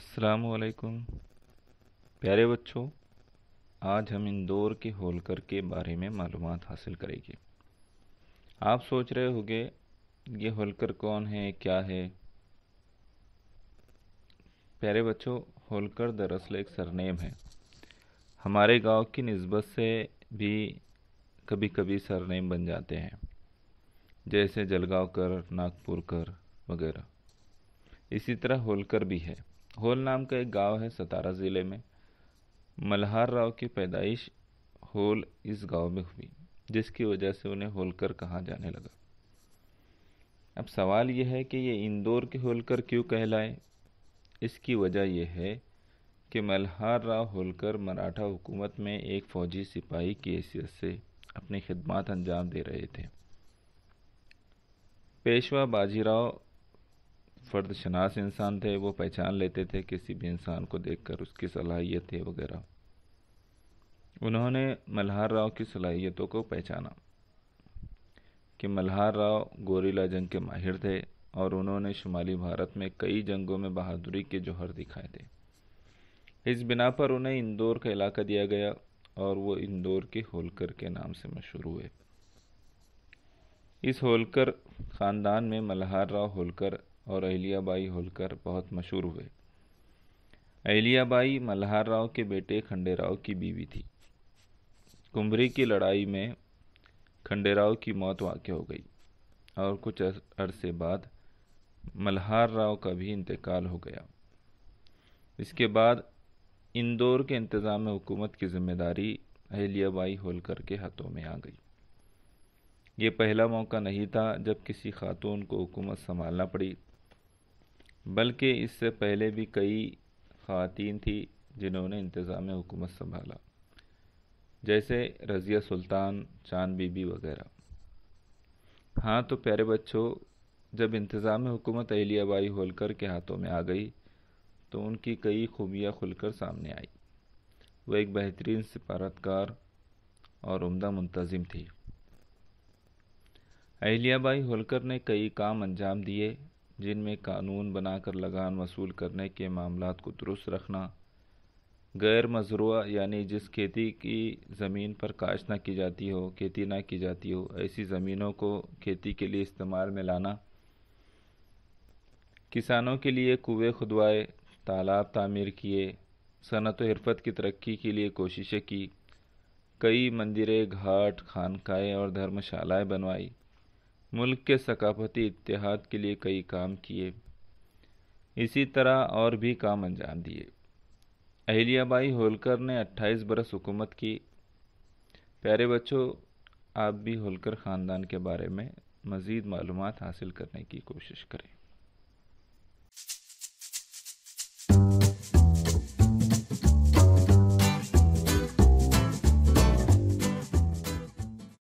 असलकुम प्यारे बच्चों आज हम इंदौर के होलकर के बारे में मालूम हासिल करेंगे आप सोच रहे होंगे ये होलकर कौन है क्या है प्यारे बच्चों होलकर दरअसल एक सरनेम है हमारे गांव की नस्बत से भी कभी कभी सरनेम बन जाते हैं जैसे जलगांव कर नागपुर कर वगैरह इसी तरह होलकर भी है होल नाम का एक गांव है सतारा ज़िले में मल्हार राव की पैदाइश होल इस गांव में हुई जिसकी वजह से उन्हें होलकर कहा जाने लगा अब सवाल यह है कि ये इंदौर के होलकर क्यों कहलाए इसकी वजह यह है कि मल्हार राव होलकर मराठा हुकूमत में एक फ़ौजी सिपाही की हैसियत से अपनी खिदमत अंजाम दे रहे थे पेशवा बाजीराव फ़र्द शनास इंसान थे वो पहचान लेते थे किसी भी इंसान को देखकर उसकी सलाहियत है वगैरह उन्होंने मल्हार राव की सलाहियतों को पहचाना कि मल्हार राव गोरीला जंग के माहिर थे और उन्होंने शुमाली भारत में कई जंगों में बहादुरी के जौहर दिखाए थे इस बिना पर उन्हें इंदौर का इलाका दिया गया और वो इंदौर के होलकर के नाम से मशहूर हुए इस होलकर ख़ानदान में मल्हार राव होलकर और अहिल्याबाई होलकर बहुत मशहूर हुए अहिल्याबाई मल्हार राव के बेटे खंडेराव की बीवी थी कुंभरी की लड़ाई में खंडेराव की मौत वाक़ हो गई और कुछ अरसे बाद मल्हार राव का भी इंतकाल हो गया इसके बाद इंदौर के इंतज़ाम हुकूमत की जिम्मेदारी बाई होलकर के हाथों में आ गई ये पहला मौका नहीं था जब किसी खातून को हुकूमत संभालना पड़ी बल्कि इससे पहले भी कई खातिन थी जिन्होंने इंतज़ाम हुकूमत संभाला जैसे रज़िया सुल्तान चांद बीबी वगैरह हाँ तो प्यारे बच्चों जब इंतज़ाम हुकूमत अहलियाबाई होलकर के हाथों में आ गई तो उनकी कई खूबियाँ खुलकर सामने आई वह एक बेहतरीन सिफारतकार और उम्दा मुंतज़म थी अहलियाबाई होलकर ने कई काम अंजाम दिए जिनमें कानून बनाकर लगान वसूल करने के मामला को दुरुस्त रखना गैर मजरूआ यानी जिस खेती की ज़मीन पर काश ना की जाती हो खेती ना की जाती हो ऐसी ज़मीनों को खेती के लिए इस्तेमाल में लाना किसानों के लिए कुएँ खुदवाए तालाब तामीर किए सनत हरफत की तरक्की के लिए कोशिशें की कई मंदिरें घाट खानकाएँ और धर्मशालाएँ बनवाई मुल्क के सकाफती इतिहाद के लिए कई काम किए इसी तरह और भी काम अंजाम दिए अहिल्याबाई होलकर ने 28 बरस हुकूमत की प्यारे बच्चों आप भी होलकर ख़ानदान के बारे में मज़ीद मालूम हासिल करने की कोशिश करें